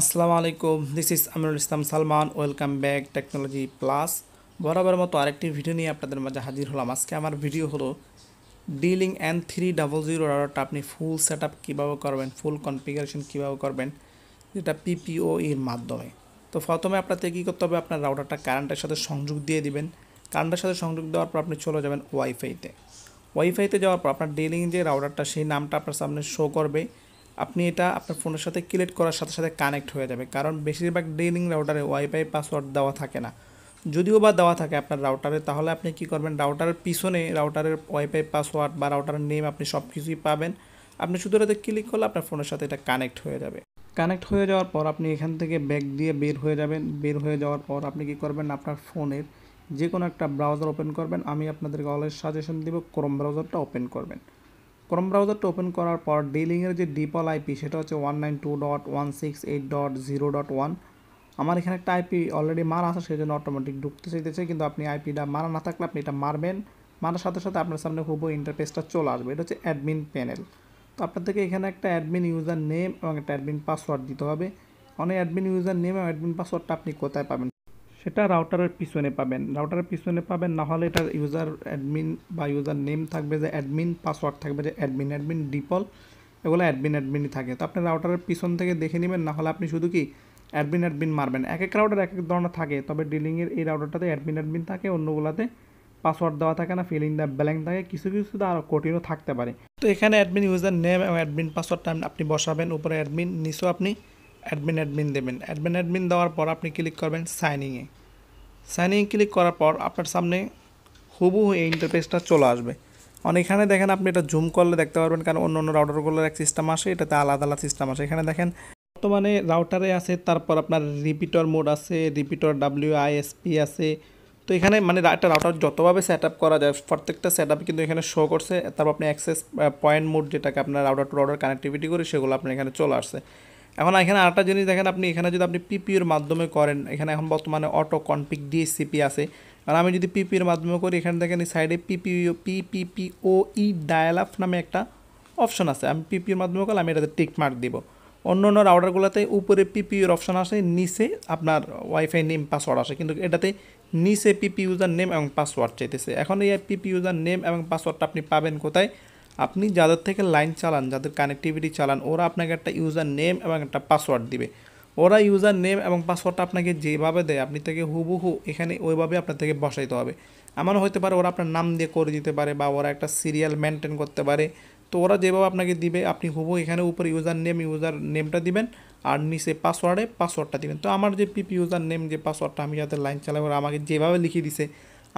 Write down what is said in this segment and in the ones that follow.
আসসালামু আলাইকুম this is Amirul Islam Salman welcome back technology plus বরাবর মতো আরেকটি ভিডিও নিয়ে আপনাদের মাঝে হাজির হলাম আজকে আমার ভিডিও হলো DLink N three double zero রাউটারটা আপনি ফুল সেট আপ কীভাবে করবেন ফুল কনফিগারেশন কীভাবে করবেন যেটা পিপিও এর মাধ্যমে তো প্রথমে আপনাদের কী করতে হবে আপনার রাউটারটা কারেন্টের সাথে সংযোগ দিয়ে দিবেন কারেন্টের সাথে সংযোগ দেওয়ার পর আপনি চলে যাবেন ওয়াইফাইতে ওয়াইফাইতে যাওয়ার পর আপনার ডিলিং যে রাউটারটা সেই নামটা আপনার সামনে শো করবে আপনি এটা আপনার ফোনের সাথে ক্লিক করার সাথে সাথে কানেক্ট হয়ে যাবে কারণ বেশিরভাগ ডিলিং রাউটারে ওয়াইফাই পাসওয়ার্ড দেওয়া থাকে না যদিও বা দেওয়া থাকে আপনার রাউটারে তাহলে আপনি কি করবেন রাউটারের পিছনে রাউটারের ওয়াইফাই পাসওয়ার্ড বা রাউটারের নেম আপনি সব কিছুই পাবেন আপনি শুধু এটাতে ক্লিক করলে আপনার ফোনের সাথে এটা কানেক্ট হয়ে যাবে কানেক্ট হয়ে যাওয়ার পর আপনি এখান থেকে ব্যাগ দিয়ে বের হয়ে যাবেন বের হয়ে যাওয়ার পর আপনি কি করবেন আপনার ফোনের যে কোনো একটা ব্রাউজার ওপেন করবেন আমি আপনাদেরকে অলওয়েজ সাজেশন দিব ক্রোম ব্রাউজারটা ওপেন করবেন ক্রোম ব্রাউজারটা ওপেন করার পর ডিলিংয়ের যে ডিপল আইপি সেটা হচ্ছে one nine two dot one six eight dot zero dot one আমার এখানে একটা আইপি অলরেডি মারা আছে সেই জন্য অটোমেটিক ঢুকতে চাইতেছে কিন্তু আপনি আইপিটা মারা না থাকলে আপনি এটা মারবেন মারার সাথে সাথে আপনার সামনে হুবো ইন্টারফেসটা চলে আসবে এটা হচ্ছে অ্যাডমিন প্যানেল তো আপনাদেরকে এখানে একটা অ্যাডমিন ইউজার নেম এবং একটা অ্যাডমিন পাসওয়ার্ড দিতে হবে অনেক অ্যাডমিন ইউজার নেম এবং অ্যাডমিন পাসওয়ার্ডটা আপনি কোথায় পাবেন সেটা রাউটারের পিছনে পাবেন রাউটারের পিছনে পাবেন না হলে এটার ইউজার অ্যাডমিন বা ইউজার নেম থাকবে যে অ্যাডমিন পাসওয়ার্ড থাকবে যে অ্যাডমিন অ্যাডমিন ডিপল এগুলো অ্যাডমিন অ্যাডমিনই থাকে তো আপনি রাউটারের পিছন থেকে দেখে নেবেন না হলে আপনি শুধু কি অ্যাডমিন অ্যাডমিন মারবেন এক এক রাউটার এক এক ধরনের থাকে তবে ডিলিংয়ের এই রাউটারটাতে অ্যাডমিন অ্যাডমিন থাকে অন্যগুলোতে পাসওয়ার্ড দেওয়া থাকে না ফিলিং দ্য ব্যালেন্স থাকে কিছু কিছু তো আরও কঠিনও থাকতে পারে তো এখানে অ্যাডমিন ইউজার নেম এবং অ্যাডমিন পাসওয়ার্ডটা আপনি বসাবেন উপরে অ্যাডমিন নিচেও আপনি অ্যাডমিন অ্যাডমিন দেবেন অ্যাডমিন অ্যাডমিন দেওয়ার পর আপনি ক্লিক করবেন সাইনিংয়ে সাইনিং ক্লিক করার পর আপনার সামনে হুবহু এই ইন্টারফেসটা চলে আসবে এখানে দেখেন আপনি এটা জুম করলে দেখতে পারবেন কারণ অন্য অন্য রাউটারগুলোর এক সিস্টেম আসে এটাতে আলাদা আলাদা সিস্টেম আসে এখানে দেখেন বর্তমানে রাউটারে আছে তারপর আপনার রিপিটর মোড আছে রিপিটর ডাব্লিউ আইএসপি আছে তো এখানে মানে একটা রাউটার যতভাবে সেট আপ করা যায় প্রত্যেকটা সেট আপ কিন্তু এখানে শো করছে তারপর আপনি অ্যাক্সেস পয়েন্ট মোড যেটাকে আপনার রাউটার টু রাউটার কানেক্টিভিটি করে সেগুলো আপনার এখানে চলে আসছে এখন এখানে আরেকটা জিনিস দেখেন আপনি এখানে যদি আপনি পিপিওর মাধ্যমে করেন এখানে এখন বর্তমানে অটো কনপিক ডিএসিপি আছে কারণ আমি যদি পিপিওর মাধ্যমে করি এখানে দেখেন এই সাইডে পিপিও পিপিপিও ই ডায়াল আপ নামে একটা অপশন আছে আমি পিপিওর মাধ্যমে করলে আমি এটাতে টিক মার্ক দিব অন্য অন্য রাউডারগুলোতে উপরে পিপিউর অপশন আসে নিচে আপনার ওয়াইফাই নেম পাসওয়ার্ড আসে কিন্তু এটাতে নিচে পিপি ইউজার নেম এবং পাসওয়ার্ড চাইতেছে এখন এই পিপি ইউজার নেম এবং পাসওয়ার্ডটা আপনি পাবেন কোথায় আপনি যাদের থেকে লাইন চালান যাদের কানেক্টিভিটি চালান ওরা আপনাকে একটা ইউজার নেম এবং একটা পাসওয়ার্ড দিবে ওরা ইউজার নেম এবং পাসওয়ার্ডটা আপনাকে যেভাবে দেয় আপনি থেকে হুবহু এখানে ওইভাবে আপনার থেকে বসাইতে হবে আমারও হতে পারে ওরা আপনার নাম দিয়ে করে দিতে পারে বা ওরা একটা সিরিয়াল মেনটেন করতে পারে তো ওরা যেভাবে আপনাকে দিবে আপনি হুবহু এখানে উপরে ইউজার নেম ইউজার নেমটা দিবেন আর নিচে পাসওয়ার্ডে পাসওয়ার্ডটা দিবেন তো আমার যে পিপি ইউজার নেম যে পাসওয়ার্ডটা আমি যাতে লাইন চালাই ওরা আমাকে যেভাবে লিখিয়ে দিছে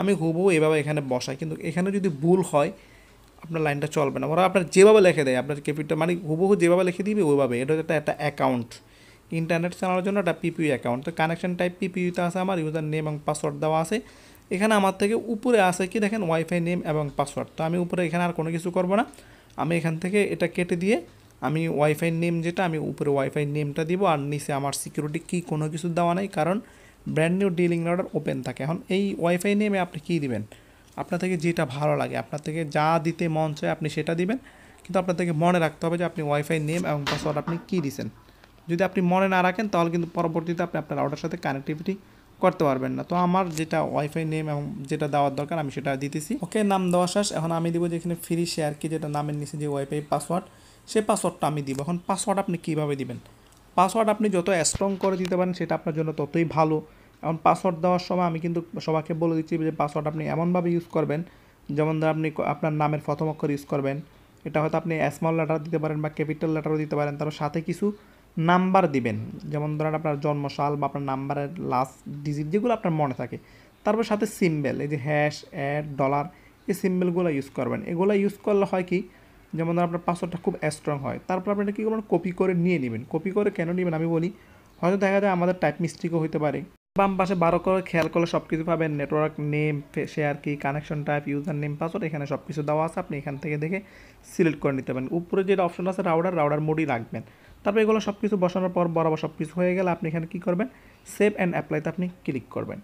আমি হুবহু এভাবে এখানে বসাই কিন্তু এখানে যদি ভুল হয় আপনার লাইনটা চলবে না ওরা আপনার যেভাবে লিখে দেয় আপনার কেপিটা মানে হুবহু যেভাবে লিখে দিবে ওইভাবে এটা হচ্ছে একটা অ্যাকাউন্ট ইন্টারনেট চালানোর জন্য একটা পিপিউ অ্যাকাউন্ট তো কানেকশন টাইপ পিপিউতে আছে আমার ইউজার নেম এবং পাসওয়ার্ড দেওয়া আছে এখানে আমার থেকে উপরে আছে কি দেখেন ওয়াইফাই নেম এবং পাসওয়ার্ড তো আমি উপরে এখানে আর কোনো কিছু করব না আমি এখান থেকে এটা কেটে দিয়ে আমি ওয়াইফাই নেম যেটা আমি উপরে ওয়াইফাই নেমটা দিব আর নিচে আমার সিকিউরিটি কি কোনো কিছু দেওয়া নাই কারণ brand new DLink order open থাকে এখন এই ওয়াইফাই নেমে আপনি কী দিবেন আপনার থেকে যেটা ভালো লাগে আপনার থেকে যা দিতে মন চায় আপনি সেটা দিবেন কিন্তু আপনার থেকে মনে রাখতে হবে যে আপনি ওয়াইফাই নেম এবং পাসওয়ার্ড আপনি কী দিয়েছেন যদি আপনি মনে না রাখেন তাহলে কিন্তু পরবর্তীতে আপনি আপনার অর্ডার সাথে কানেক্টিভিটি করতে পারবেন না তো আমার যেটা ওয়াইফাই নেম এবং যেটা দেওয়ার দরকার আমি সেটা দিতেছি ওকে নাম দেওয়া শেষ এখন আমি দিব যেখানে ফ্রি শেয়ার কি যেটা নামের নিচে যে ওয়াইফাই পাসওয়ার্ড সেই পাসওয়ার্ডটা আমি দিব এখন পাসওয়ার্ড আপনি কীভাবে দিবেন পাসওয়ার্ড আপনি যত স্ট্রং করে দিতে পারেন সেটা আপনার জন্য ততই ভালো এখন পাসওয়ার্ড দেওয়ার সময় আমি কিন্তু সবাইকে বলে দিচ্ছি যে পাসওয়ার্ড আপনি এমনভাবে ইউজ করবেন যেমন ধর আপনি আপনার নামের প্রথম অক্ষর ইউজ করবেন এটা হয়তো আপনি স্মল লেটার দিতে পারেন বা ক্যাপিটাল লেটারও দিতে পারেন তার সাথে কিছু নাম্বার দিবেন যেমন ধরেন আপনার জন্মশাল বা আপনার নাম্বারের লাস্ট ডিজিট যেগুলো আপনার মনে থাকে তারপর সাথে সিম্বেল এই যে হ্যাশ অ্যাড ডলার এই সিম্বেলগুলো ইউজ করবেন এগুলো ইউজ করলে হয় কি যেমন ধর আপনার পাসওয়ার্ডটা খুব স্ট্রং হয় তারপর আপনি এটা কী করবেন কপি করে নিয়ে নেবেন কপি করে কেন নেবেন আমি বলি হয়তো দেখা যায় আমাদের টাইপ মিস্টেকও হতে পারে বাম পাশে বারো করে খেয়াল করলে সব কিছু পাবেন নেটওয়ার্ক নেম শেয়ার কি connection type user name password এখানে সব কিছু দেওয়া আছে আপনি এখান থেকে দেখে সিলেক্ট করে নিতে পারেন উপরে যেটা অপশন আছে রাউডার রাউডার মোডই রাখবেন তারপর এগুলো সব কিছু বসানোর পর বরাবর সব কিছু হয়ে গেলে আপনি এখানে কী করবেন সেভ অ্যান্ড অ্যাপ্লাইতে আপনি ক্লিক করবেন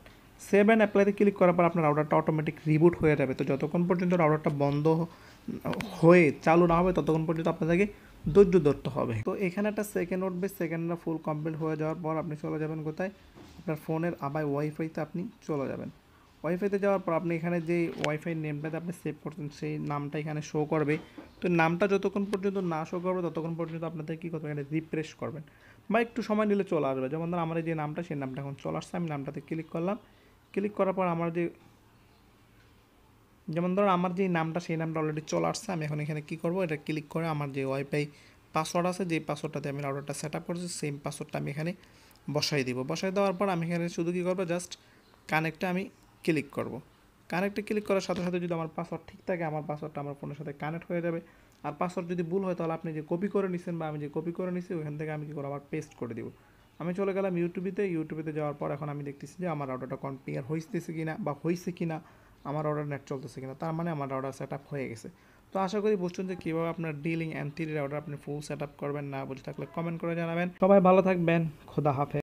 সেভ অ্যান্ড অ্যাপ্লাইতে ক্লিক করার পর আপনার রাউডারটা অটোমেটিক রিবুট হয়ে যাবে তো যতক্ষণ পর্যন্ত রাউডারটা বন্ধ হয়ে চালু না হবে ততক্ষণ পর্যন্ত আপনাদেরকে ধৈর্য ধরতে হবে তো এখানে একটা সেকেন্ড উঠবে সেকেন্ডটা ফুল কমপ্লিট হয়ে যাওয়ার পর আপনি চলে যাবেন কোথায় আপনার ফোনের আবার ওয়াইফাইতে আপনি চলে যাবেন ওয়াইফাইতে যাওয়ার পর আপনি এখানে যে ওয়াইফাই নেমটাতে আপনি সেভ করছেন সেই নামটা এখানে শো করবে তো নামটা যতক্ষণ পর্যন্ত না শো করবে ততক্ষণ পর্যন্ত আপনাদের কী করবেন এখানে রিফ্রেশ করবেন বা একটু সময় নিলে চলে আসবে যেমন ধর আমার যে নামটা সেই নামটা এখন চলে আসছে আমি নামটাতে ক্লিক করলাম ক্লিক করার পর আমার যে যেমন ধরো আমার যে নামটা সেই নামটা অলরেডি চলে আসছে আমি এখন এখানে কী করবো এটা ক্লিক করে আমার যে ওয়াইফাই পাসওয়ার্ড আছে যে পাসওয়ার্ডটাতে আমি অর্ডারটা সেট আপ করেছি সেম পাসওয়ার্ডটা আমি এখানে বসাই দিব বসাই দেওয়ার পর আমি এখানে শুধু কী করবো জাস্ট কানেক্টে আমি ক্লিক করব কানেক্টে ক্লিক করার সাথে সাথে যদি আমার পাসওয়ার্ড ঠিক থাকে আমার পাসওয়ার্ডটা আমার ফোনের সাথে কানেক্ট হয়ে যাবে আর পাসওয়ার্ড যদি ভুল হয় তাহলে আপনি যে কপি করে নিছেন বা আমি যে কপি করে নিছি ওখান থেকে আমি কী করবো আবার পেস্ট করে দিব আমি চলে গেলাম ইউটিউবিতে ইউটিউবিতে যাওয়ার পর এখন আমি দেখতেছি যে আমার অর্ডারটা কনফিগার হয়েছে কি না বা হয়েছে কি না আমার অর্ডার নেট চলতেছে কিনা তার মানে আমার অর্ডার সেট হয়ে গেছে তো আশা করি বুঝছেন যে কীভাবে আপনার ডিলিং অ্যান্ড অর্ডার আপনি ফুল সেট করবেন না বুঝে থাকলে কমেন্ট করে জানাবেন সবাই ভালো থাকবেন খোদা হাফে